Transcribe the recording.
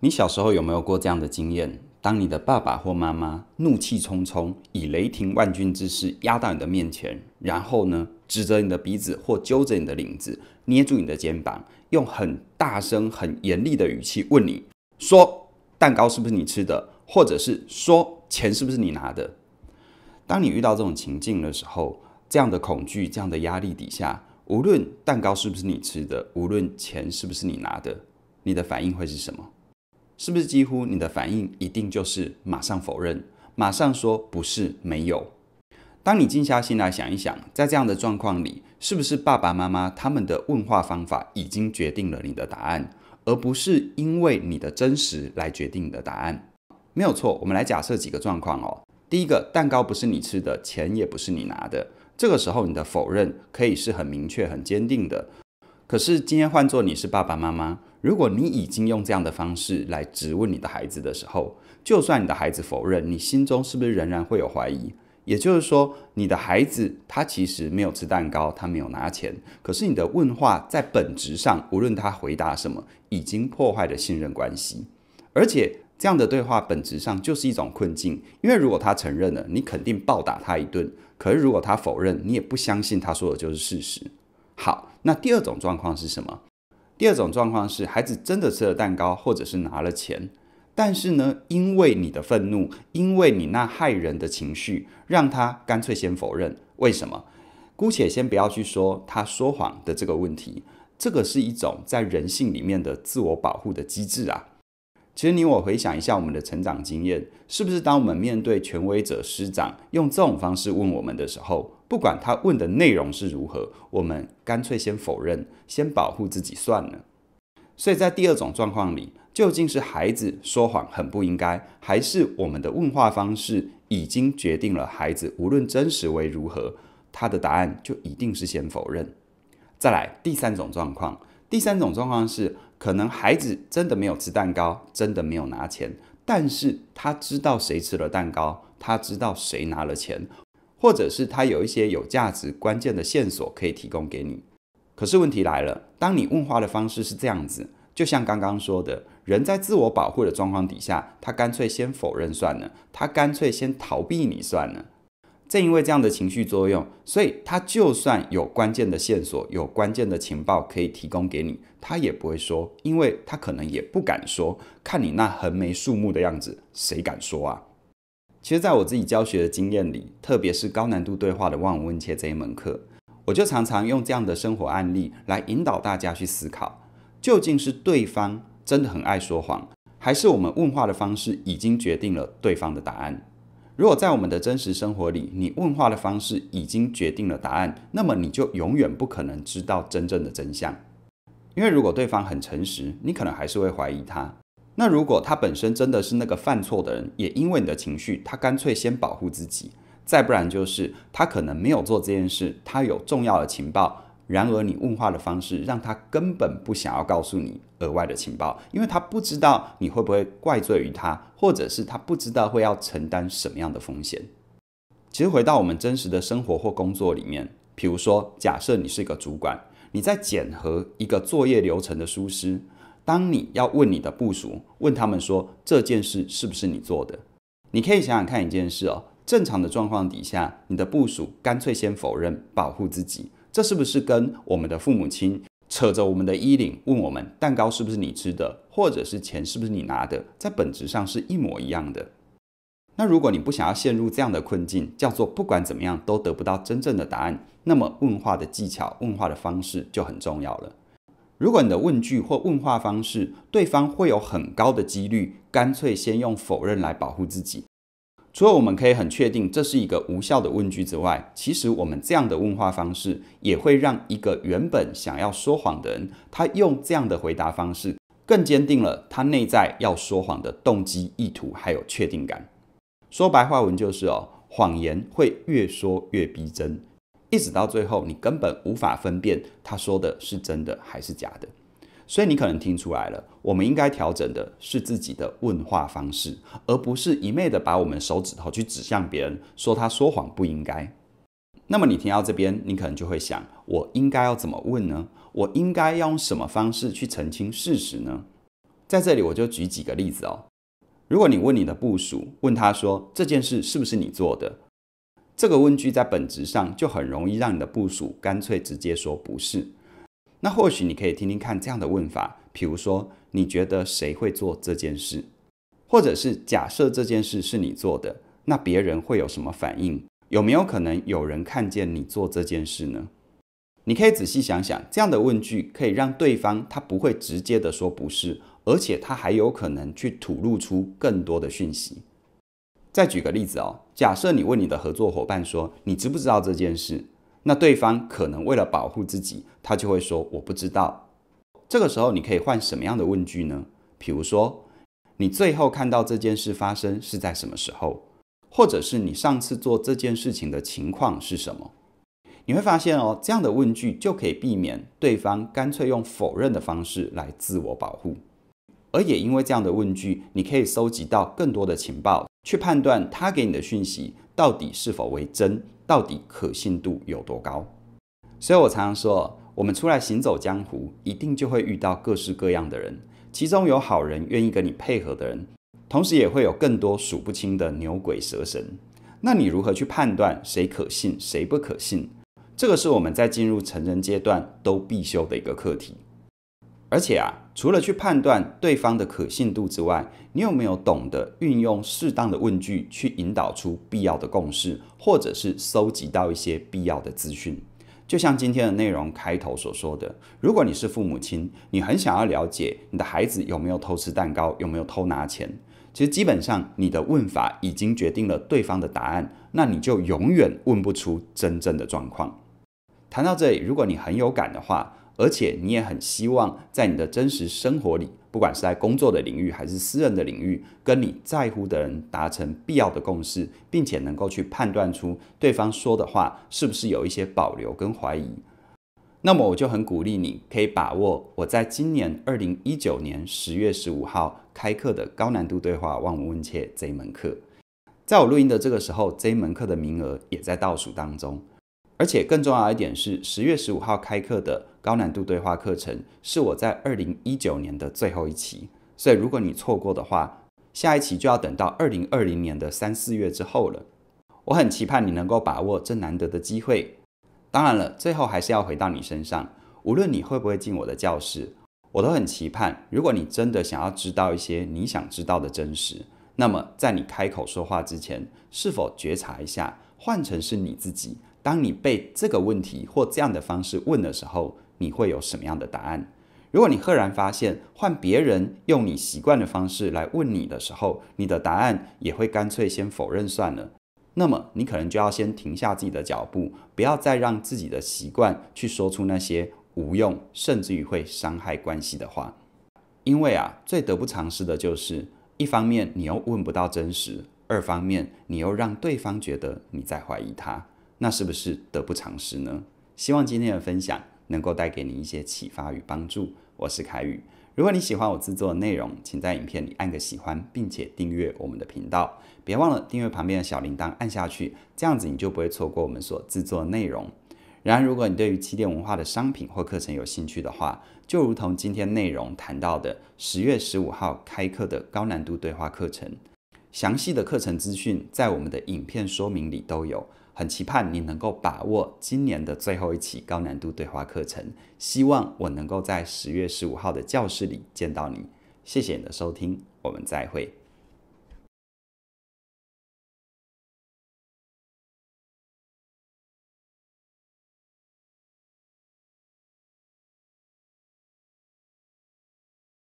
你小时候有没有过这样的经验？当你的爸爸或妈妈怒气冲冲，以雷霆万钧之势压到你的面前，然后呢，指着你的鼻子或揪着你的领子，捏住你的肩膀，用很大声、很严厉的语气问你：“说蛋糕是不是你吃的？”或者是“说钱是不是你拿的？”当你遇到这种情境的时候，这样的恐惧、这样的压力底下，无论蛋糕是不是你吃的，无论钱是不是你拿的，你的反应会是什么？是不是几乎你的反应一定就是马上否认，马上说不是没有？当你静下心来想一想，在这样的状况里，是不是爸爸妈妈他们的问话方法已经决定了你的答案，而不是因为你的真实来决定你的答案？没有错，我们来假设几个状况哦。第一个，蛋糕不是你吃的，钱也不是你拿的，这个时候你的否认可以是很明确、很坚定的。可是今天换做你是爸爸妈妈。如果你已经用这样的方式来质问你的孩子的时候，就算你的孩子否认，你心中是不是仍然会有怀疑？也就是说，你的孩子他其实没有吃蛋糕，他没有拿钱，可是你的问话在本质上，无论他回答什么，已经破坏了信任关系。而且，这样的对话本质上就是一种困境，因为如果他承认了，你肯定暴打他一顿；可是如果他否认，你也不相信他说的就是事实。好，那第二种状况是什么？第二种状况是，孩子真的吃了蛋糕，或者是拿了钱，但是呢，因为你的愤怒，因为你那害人的情绪，让他干脆先否认。为什么？姑且先不要去说他说谎的这个问题，这个是一种在人性里面的自我保护的机制啊。其实你我回想一下我们的成长经验，是不是当我们面对权威者师长用这种方式问我们的时候？不管他问的内容是如何，我们干脆先否认，先保护自己算了。所以在第二种状况里，究竟是孩子说谎很不应该，还是我们的问话方式已经决定了孩子无论真实为如何，他的答案就一定是先否认。再来第三种状况，第三种状况是可能孩子真的没有吃蛋糕，真的没有拿钱，但是他知道谁吃了蛋糕，他知道谁拿了钱。或者是他有一些有价值、关键的线索可以提供给你，可是问题来了，当你问话的方式是这样子，就像刚刚说的，人在自我保护的状况底下，他干脆先否认算了，他干脆先逃避你算了。正因为这样的情绪作用，所以他就算有关键的线索、有关键的情报可以提供给你，他也不会说，因为他可能也不敢说，看你那横眉竖目的样子，谁敢说啊？其实，在我自己教学的经验里，特别是高难度对话的“望闻问切”这一门课，我就常常用这样的生活案例来引导大家去思考：究竟是对方真的很爱说谎，还是我们问话的方式已经决定了对方的答案？如果在我们的真实生活里，你问话的方式已经决定了答案，那么你就永远不可能知道真正的真相。因为如果对方很诚实，你可能还是会怀疑他。那如果他本身真的是那个犯错的人，也因为你的情绪，他干脆先保护自己；再不然就是他可能没有做这件事，他有重要的情报，然而你问话的方式让他根本不想要告诉你额外的情报，因为他不知道你会不会怪罪于他，或者是他不知道会要承担什么样的风险。其实回到我们真实的生活或工作里面，比如说，假设你是一个主管，你在检核一个作业流程的疏失。当你要问你的部属，问他们说这件事是不是你做的，你可以想想看一件事哦。正常的状况底下，你的部属干脆先否认，保护自己，这是不是跟我们的父母亲扯着我们的衣领问我们蛋糕是不是你吃的，或者是钱是不是你拿的，在本质上是一模一样的。那如果你不想要陷入这样的困境，叫做不管怎么样都得不到真正的答案，那么问话的技巧、问话的方式就很重要了。如果你的问句或问话方式，对方会有很高的几率，干脆先用否认来保护自己。除了我们可以很确定这是一个无效的问句之外，其实我们这样的问话方式，也会让一个原本想要说谎的人，他用这样的回答方式，更坚定了他内在要说谎的动机、意图还有确定感。说白话文就是哦，谎言会越说越逼真。一直到最后，你根本无法分辨他说的是真的还是假的，所以你可能听出来了。我们应该调整的是自己的问话方式，而不是一昧的把我们手指头去指向别人，说他说谎不应该。那么你听到这边，你可能就会想：我应该要怎么问呢？我应该用什么方式去澄清事实呢？在这里，我就举几个例子哦。如果你问你的部属，问他说这件事是不是你做的？这个问句在本质上就很容易让你的部署干脆直接说不是。那或许你可以听听看这样的问法，比如说你觉得谁会做这件事？或者是假设这件事是你做的，那别人会有什么反应？有没有可能有人看见你做这件事呢？你可以仔细想想，这样的问句可以让对方他不会直接的说不是，而且他还有可能去吐露出更多的讯息。再举个例子哦，假设你问你的合作伙伴说：“你知不知道这件事？”那对方可能为了保护自己，他就会说：“我不知道。”这个时候，你可以换什么样的问句呢？比如说，你最后看到这件事发生是在什么时候？或者是你上次做这件事情的情况是什么？你会发现哦，这样的问句就可以避免对方干脆用否认的方式来自我保护，而也因为这样的问句，你可以收集到更多的情报。去判断他给你的讯息到底是否为真，到底可信度有多高。所以我常常说，我们出来行走江湖，一定就会遇到各式各样的人，其中有好人愿意跟你配合的人，同时也会有更多数不清的牛鬼蛇神。那你如何去判断谁可信，谁不可信？这个是我们在进入成人阶段都必修的一个课题。而且啊，除了去判断对方的可信度之外，你有没有懂得运用适当的问句去引导出必要的共识，或者是搜集到一些必要的资讯？就像今天的内容开头所说的，如果你是父母亲，你很想要了解你的孩子有没有偷吃蛋糕，有没有偷拿钱，其实基本上你的问法已经决定了对方的答案，那你就永远问不出真正的状况。谈到这里，如果你很有感的话。而且你也很希望在你的真实生活里，不管是在工作的领域还是私人的领域，跟你在乎的人达成必要的共识，并且能够去判断出对方说的话是不是有一些保留跟怀疑。那么我就很鼓励你可以把握我在今年二零一九年十月十五号开课的高难度对话万无问切这一门课。在我录音的这个时候，这一门课的名额也在倒数当中。而且更重要一点是，十月十五号开课的。高难度对话课程是我在二零一九年的最后一期，所以如果你错过的话，下一期就要等到二零二零年的三四月之后了。我很期盼你能够把握这难得的机会。当然了，最后还是要回到你身上，无论你会不会进我的教室，我都很期盼。如果你真的想要知道一些你想知道的真实，那么在你开口说话之前，是否觉察一下，换成是你自己，当你被这个问题或这样的方式问的时候。你会有什么样的答案？如果你赫然发现，换别人用你习惯的方式来问你的时候，你的答案也会干脆先否认算了。那么你可能就要先停下自己的脚步，不要再让自己的习惯去说出那些无用，甚至于会伤害关系的话。因为啊，最得不偿失的就是，一方面你又问不到真实，二方面你又让对方觉得你在怀疑他，那是不是得不偿失呢？希望今天的分享。能够带给您一些启发与帮助，我是凯宇。如果你喜欢我制作的内容，请在影片里按个喜欢，并且订阅我们的频道。别忘了订阅旁边的小铃铛，按下去，这样子你就不会错过我们所制作的内容。然而，如果你对于起点文化的商品或课程有兴趣的话，就如同今天内容谈到的，十月十五号开课的高难度对话课程，详细的课程资讯在我们的影片说明里都有。很期盼你能够把握今年的最后一期高难度对话课程，希望我能够在十月十五号的教室里见到你。谢谢你的收听，我们再会。